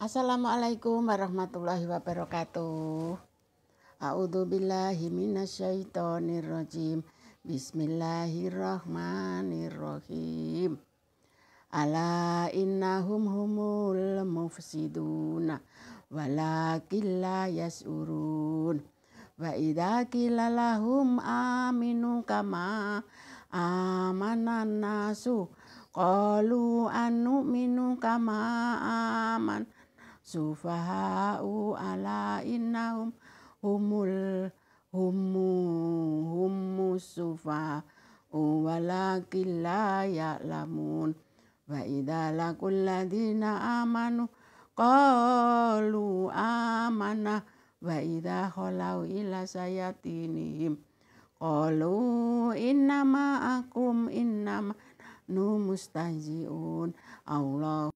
Assalamualaikum warahmatullahi wabarakatuh. minasyaitonir rajim. Bismillahirrahmanirrahim. Ala innahum humul mufsiduna walakin la yas'urun. Wa idza qila lahum aminu kama amanan nasu qalu minu kama aman سفهاء ألا إنهم هم ال هم هم السفهاء ولكن لا يعلمون فإذا لقوا الذين آمنوا قالوا آمنا وإذا خلوا إلى شياطينهم قالوا إنما أكم إنما نو مستهزئون الله